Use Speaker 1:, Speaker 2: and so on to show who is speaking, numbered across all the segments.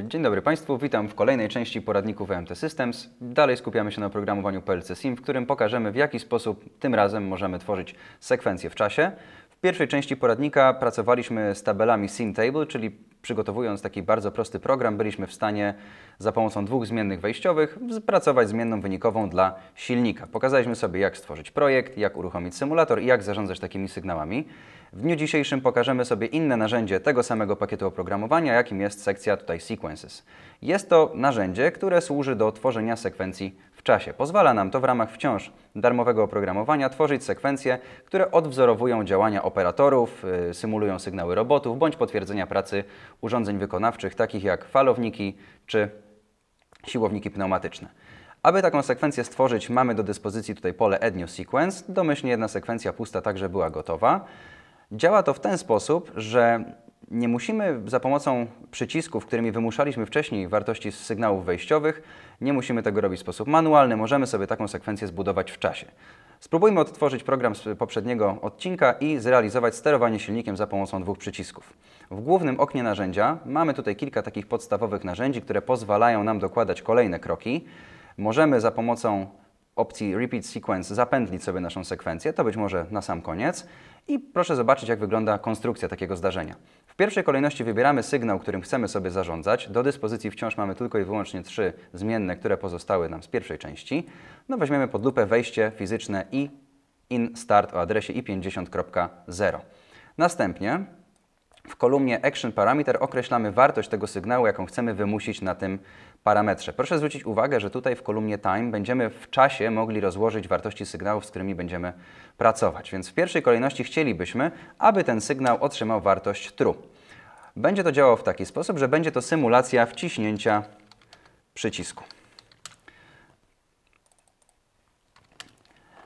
Speaker 1: E, dzień dobry Państwu, witam w kolejnej części poradników EMT Systems. Dalej skupiamy się na programowaniu PLC SIM, w którym pokażemy w jaki sposób tym razem możemy tworzyć sekwencje w czasie. W pierwszej części poradnika pracowaliśmy z tabelami Sim Table, czyli przygotowując taki bardzo prosty program byliśmy w stanie za pomocą dwóch zmiennych wejściowych pracować zmienną wynikową dla silnika. Pokazaliśmy sobie jak stworzyć projekt, jak uruchomić symulator i jak zarządzać takimi sygnałami. W dniu dzisiejszym pokażemy sobie inne narzędzie tego samego pakietu oprogramowania, jakim jest sekcja tutaj Sequences. Jest to narzędzie, które służy do tworzenia sekwencji w czasie. Pozwala nam to w ramach wciąż darmowego oprogramowania tworzyć sekwencje, które odwzorowują działania operatorów, y, symulują sygnały robotów bądź potwierdzenia pracy urządzeń wykonawczych, takich jak falowniki czy siłowniki pneumatyczne. Aby taką sekwencję stworzyć, mamy do dyspozycji tutaj pole Add New Sequence. Domyślnie jedna sekwencja pusta także była gotowa. Działa to w ten sposób, że nie musimy za pomocą przycisków, którymi wymuszaliśmy wcześniej wartości z sygnałów wejściowych, nie musimy tego robić w sposób manualny, możemy sobie taką sekwencję zbudować w czasie. Spróbujmy odtworzyć program z poprzedniego odcinka i zrealizować sterowanie silnikiem za pomocą dwóch przycisków. W głównym oknie narzędzia mamy tutaj kilka takich podstawowych narzędzi, które pozwalają nam dokładać kolejne kroki. Możemy za pomocą opcji Repeat Sequence zapędlić sobie naszą sekwencję, to być może na sam koniec. I proszę zobaczyć, jak wygląda konstrukcja takiego zdarzenia. W pierwszej kolejności wybieramy sygnał, którym chcemy sobie zarządzać. Do dyspozycji wciąż mamy tylko i wyłącznie trzy zmienne, które pozostały nam z pierwszej części. No weźmiemy pod lupę wejście fizyczne i in start o adresie i50.0. Następnie w kolumnie Action Parameter określamy wartość tego sygnału, jaką chcemy wymusić na tym parametrze. Proszę zwrócić uwagę, że tutaj w kolumnie Time będziemy w czasie mogli rozłożyć wartości sygnałów, z którymi będziemy pracować. Więc w pierwszej kolejności chcielibyśmy, aby ten sygnał otrzymał wartość true. Będzie to działało w taki sposób, że będzie to symulacja wciśnięcia przycisku.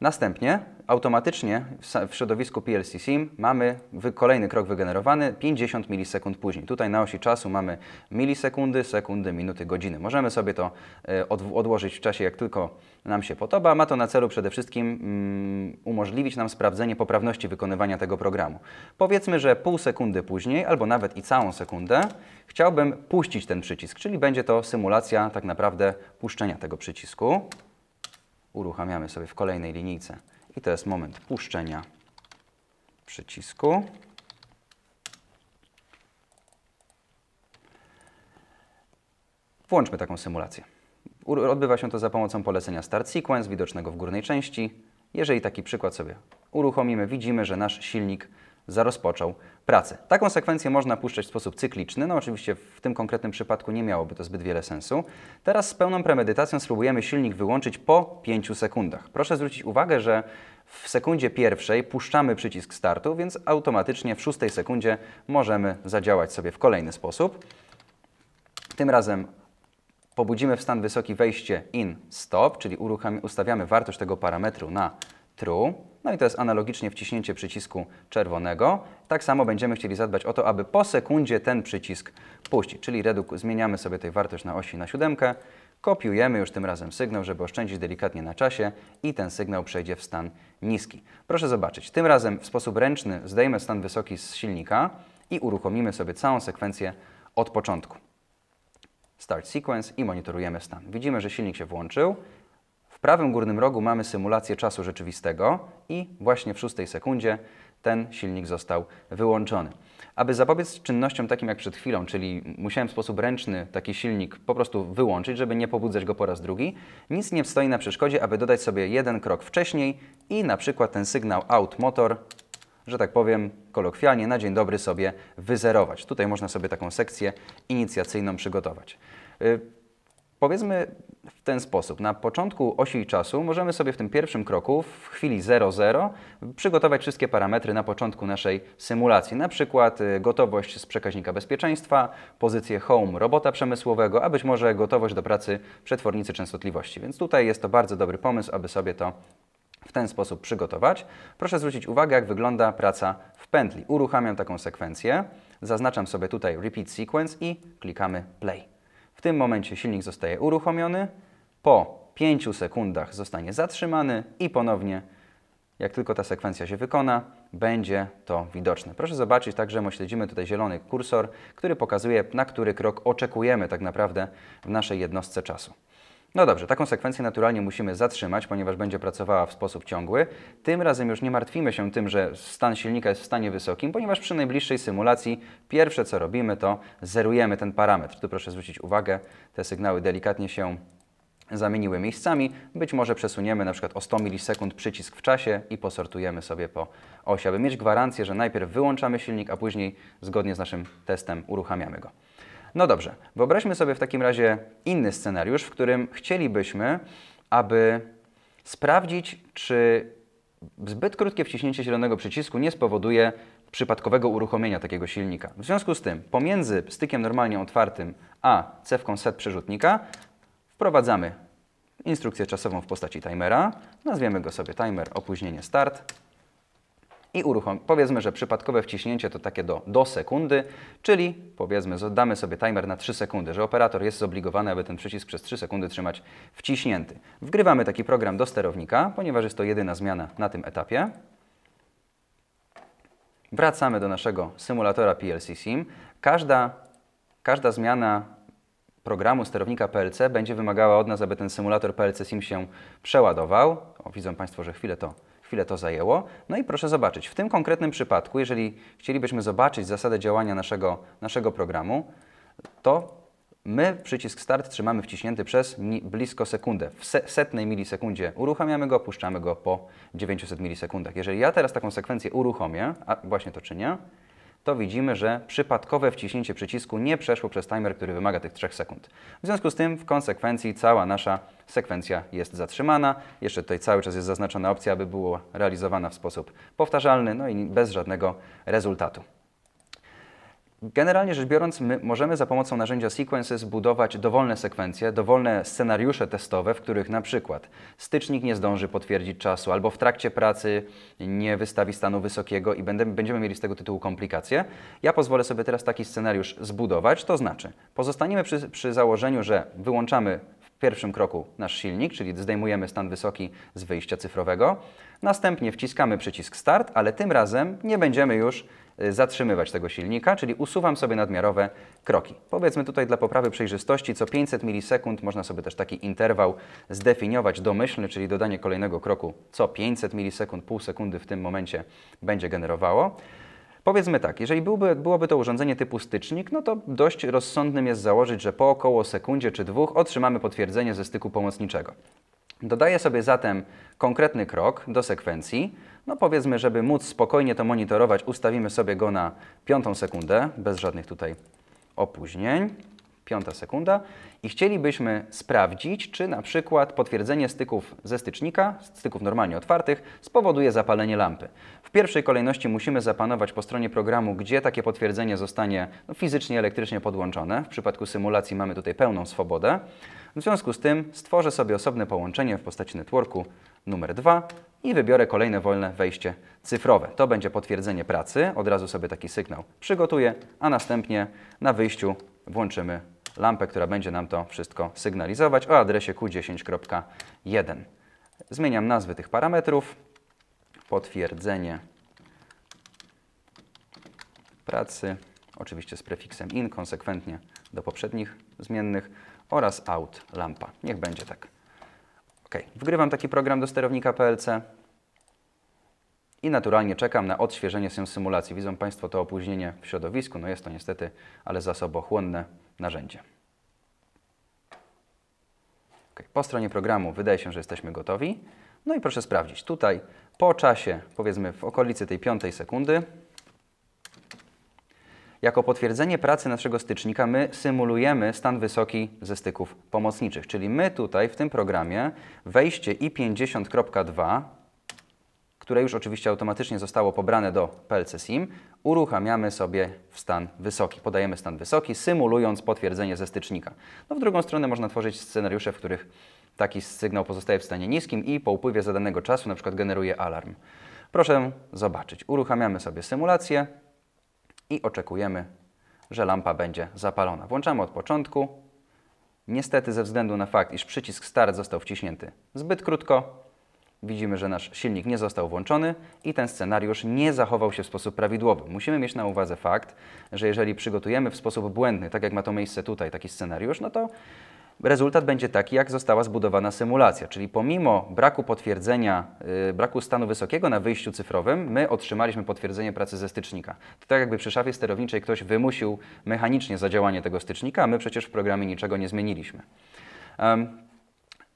Speaker 1: Następnie automatycznie w środowisku PLC SIM mamy kolejny krok wygenerowany 50 milisekund później. Tutaj na osi czasu mamy milisekundy, sekundy, minuty, godziny. Możemy sobie to e, odłożyć w czasie, jak tylko nam się podoba. Ma to na celu przede wszystkim mm, umożliwić nam sprawdzenie poprawności wykonywania tego programu. Powiedzmy, że pół sekundy później, albo nawet i całą sekundę, chciałbym puścić ten przycisk, czyli będzie to symulacja tak naprawdę puszczenia tego przycisku. Uruchamiamy sobie w kolejnej linijce i to jest moment puszczenia przycisku. Włączmy taką symulację. Odbywa się to za pomocą polecenia Start Sequence widocznego w górnej części. Jeżeli taki przykład sobie uruchomimy, widzimy, że nasz silnik zarozpoczął pracę. Taką sekwencję można puszczać w sposób cykliczny, no oczywiście w tym konkretnym przypadku nie miałoby to zbyt wiele sensu. Teraz z pełną premedytacją spróbujemy silnik wyłączyć po 5 sekundach. Proszę zwrócić uwagę, że w sekundzie pierwszej puszczamy przycisk startu, więc automatycznie w szóstej sekundzie możemy zadziałać sobie w kolejny sposób. Tym razem pobudzimy w stan wysoki wejście in stop, czyli ustawiamy wartość tego parametru na true. No i to jest analogicznie wciśnięcie przycisku czerwonego. Tak samo będziemy chcieli zadbać o to, aby po sekundzie ten przycisk puścić, czyli reduk zmieniamy sobie tej wartość na osi na siódemkę, kopiujemy już tym razem sygnał, żeby oszczędzić delikatnie na czasie i ten sygnał przejdzie w stan niski. Proszę zobaczyć, tym razem w sposób ręczny zdejmę stan wysoki z silnika i uruchomimy sobie całą sekwencję od początku. Start sequence i monitorujemy stan. Widzimy, że silnik się włączył, prawym górnym rogu mamy symulację czasu rzeczywistego i właśnie w szóstej sekundzie ten silnik został wyłączony. Aby zapobiec czynnościom takim jak przed chwilą, czyli musiałem w sposób ręczny taki silnik po prostu wyłączyć, żeby nie pobudzać go po raz drugi, nic nie stoi na przeszkodzie, aby dodać sobie jeden krok wcześniej i na przykład ten sygnał out motor, że tak powiem kolokwialnie, na dzień dobry sobie wyzerować. Tutaj można sobie taką sekcję inicjacyjną przygotować. Y, Powiedzmy w ten sposób. Na początku osi czasu możemy sobie w tym pierwszym kroku, w chwili 0,0, przygotować wszystkie parametry na początku naszej symulacji. Na przykład y, gotowość z przekaźnika bezpieczeństwa, pozycję home robota przemysłowego, a być może gotowość do pracy przetwornicy częstotliwości. Więc tutaj jest to bardzo dobry pomysł, aby sobie to w ten sposób przygotować. Proszę zwrócić uwagę, jak wygląda praca w pętli. Uruchamiam taką sekwencję, zaznaczam sobie tutaj Repeat Sequence i klikamy Play. W tym momencie silnik zostaje uruchomiony, po 5 sekundach zostanie zatrzymany i ponownie, jak tylko ta sekwencja się wykona, będzie to widoczne. Proszę zobaczyć także, my śledzimy tutaj zielony kursor, który pokazuje, na który krok oczekujemy tak naprawdę w naszej jednostce czasu. No dobrze, taką sekwencję naturalnie musimy zatrzymać, ponieważ będzie pracowała w sposób ciągły. Tym razem już nie martwimy się tym, że stan silnika jest w stanie wysokim, ponieważ przy najbliższej symulacji pierwsze co robimy to zerujemy ten parametr. Tu proszę zwrócić uwagę, te sygnały delikatnie się zamieniły miejscami. Być może przesuniemy na przykład o 100 milisekund przycisk w czasie i posortujemy sobie po osi, aby mieć gwarancję, że najpierw wyłączamy silnik, a później zgodnie z naszym testem uruchamiamy go. No dobrze, wyobraźmy sobie w takim razie inny scenariusz, w którym chcielibyśmy, aby sprawdzić, czy zbyt krótkie wciśnięcie zielonego przycisku nie spowoduje przypadkowego uruchomienia takiego silnika. W związku z tym pomiędzy stykiem normalnie otwartym a cewką set przerzutnika wprowadzamy instrukcję czasową w postaci timera. Nazwiemy go sobie timer opóźnienie start i uruchom. Powiedzmy, że przypadkowe wciśnięcie to takie do, do sekundy, czyli powiedzmy, damy sobie timer na 3 sekundy, że operator jest zobligowany, aby ten przycisk przez 3 sekundy trzymać wciśnięty. Wgrywamy taki program do sterownika, ponieważ jest to jedyna zmiana na tym etapie. Wracamy do naszego symulatora PLC SIM. Każda, każda zmiana programu sterownika PLC będzie wymagała od nas, aby ten symulator PLC SIM się przeładował. O, widzą Państwo, że chwilę to chwilę to zajęło. No i proszę zobaczyć, w tym konkretnym przypadku, jeżeli chcielibyśmy zobaczyć zasadę działania naszego, naszego programu, to my przycisk start trzymamy wciśnięty przez blisko sekundę. W setnej milisekundzie uruchamiamy go, puszczamy go po 900 milisekundach. Jeżeli ja teraz taką sekwencję uruchomię, a właśnie to czynię, to widzimy, że przypadkowe wciśnięcie przycisku nie przeszło przez timer, który wymaga tych 3 sekund. W związku z tym w konsekwencji cała nasza sekwencja jest zatrzymana. Jeszcze tutaj cały czas jest zaznaczona opcja, aby była realizowana w sposób powtarzalny, no i bez żadnego rezultatu. Generalnie rzecz biorąc, my możemy za pomocą narzędzia Sequences budować dowolne sekwencje, dowolne scenariusze testowe, w których na przykład stycznik nie zdąży potwierdzić czasu, albo w trakcie pracy nie wystawi stanu wysokiego i będziemy mieli z tego tytułu komplikacje. Ja pozwolę sobie teraz taki scenariusz zbudować, to znaczy pozostaniemy przy, przy założeniu, że wyłączamy w pierwszym kroku nasz silnik, czyli zdejmujemy stan wysoki z wyjścia cyfrowego. Następnie wciskamy przycisk Start, ale tym razem nie będziemy już Y, zatrzymywać tego silnika, czyli usuwam sobie nadmiarowe kroki. Powiedzmy tutaj dla poprawy przejrzystości co 500 milisekund można sobie też taki interwał zdefiniować domyślny, czyli dodanie kolejnego kroku co 500 milisekund, pół sekundy w tym momencie będzie generowało. Powiedzmy tak, jeżeli byłby, byłoby to urządzenie typu stycznik, no to dość rozsądnym jest założyć, że po około sekundzie czy dwóch otrzymamy potwierdzenie ze styku pomocniczego. Dodaję sobie zatem konkretny krok do sekwencji. No powiedzmy, żeby móc spokojnie to monitorować, ustawimy sobie go na piątą sekundę, bez żadnych tutaj opóźnień piąta sekunda i chcielibyśmy sprawdzić, czy na przykład potwierdzenie styków ze stycznika, styków normalnie otwartych, spowoduje zapalenie lampy. W pierwszej kolejności musimy zapanować po stronie programu, gdzie takie potwierdzenie zostanie no, fizycznie, elektrycznie podłączone. W przypadku symulacji mamy tutaj pełną swobodę. W związku z tym stworzę sobie osobne połączenie w postaci networku numer 2 i wybiorę kolejne wolne wejście cyfrowe. To będzie potwierdzenie pracy, od razu sobie taki sygnał przygotuję, a następnie na wyjściu włączymy lampę, która będzie nam to wszystko sygnalizować o adresie Q10.1. Zmieniam nazwy tych parametrów. Potwierdzenie pracy, oczywiście z prefiksem in, konsekwentnie do poprzednich zmiennych oraz out lampa. Niech będzie tak. Ok, wgrywam taki program do sterownika PLC i naturalnie czekam na odświeżenie się symulacji. Widzą Państwo to opóźnienie w środowisku, no jest to niestety, ale zasobochłonne narzędzie. Okay. Po stronie programu wydaje się, że jesteśmy gotowi. No i proszę sprawdzić. Tutaj po czasie, powiedzmy w okolicy tej piątej sekundy, jako potwierdzenie pracy naszego stycznika my symulujemy stan wysoki ze styków pomocniczych. Czyli my tutaj w tym programie wejście i50.2, które już oczywiście automatycznie zostało pobrane do PLC SIM, uruchamiamy sobie w stan wysoki. Podajemy stan wysoki, symulując potwierdzenie ze stycznika. No w drugą stronę można tworzyć scenariusze, w których taki sygnał pozostaje w stanie niskim i po upływie zadanego czasu na przykład generuje alarm. Proszę zobaczyć. Uruchamiamy sobie symulację i oczekujemy, że lampa będzie zapalona. Włączamy od początku. Niestety ze względu na fakt, iż przycisk start został wciśnięty zbyt krótko, Widzimy, że nasz silnik nie został włączony i ten scenariusz nie zachował się w sposób prawidłowy. Musimy mieć na uwadze fakt, że jeżeli przygotujemy w sposób błędny, tak jak ma to miejsce tutaj, taki scenariusz, no to rezultat będzie taki, jak została zbudowana symulacja. Czyli pomimo braku potwierdzenia, yy, braku stanu wysokiego na wyjściu cyfrowym, my otrzymaliśmy potwierdzenie pracy ze stycznika. To tak jakby przy szafie sterowniczej ktoś wymusił mechanicznie zadziałanie tego stycznika, a my przecież w programie niczego nie zmieniliśmy. Um,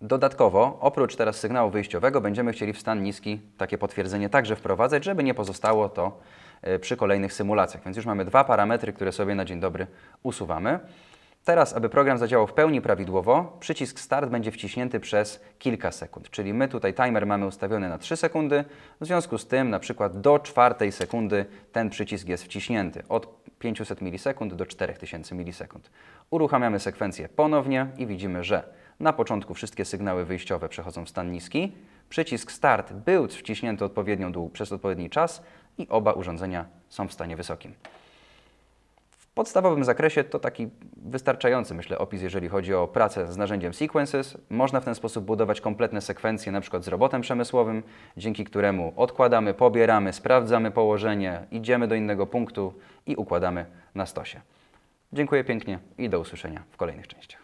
Speaker 1: Dodatkowo, oprócz teraz sygnału wyjściowego, będziemy chcieli w stan niski takie potwierdzenie także wprowadzać, żeby nie pozostało to e, przy kolejnych symulacjach. Więc już mamy dwa parametry, które sobie na dzień dobry usuwamy. Teraz, aby program zadziałał w pełni prawidłowo, przycisk Start będzie wciśnięty przez kilka sekund. Czyli my tutaj timer mamy ustawiony na 3 sekundy, w związku z tym na przykład do czwartej sekundy ten przycisk jest wciśnięty. Od 500 milisekund do 4000 milisekund. Uruchamiamy sekwencję ponownie i widzimy, że na początku wszystkie sygnały wyjściowe przechodzą w stan niski. Przycisk Start był wciśnięty odpowiednio dół przez odpowiedni czas i oba urządzenia są w stanie wysokim. W podstawowym zakresie to taki wystarczający, myślę, opis, jeżeli chodzi o pracę z narzędziem Sequences. Można w ten sposób budować kompletne sekwencje, na przykład z robotem przemysłowym, dzięki któremu odkładamy, pobieramy, sprawdzamy położenie, idziemy do innego punktu i układamy na stosie. Dziękuję pięknie i do usłyszenia w kolejnych częściach.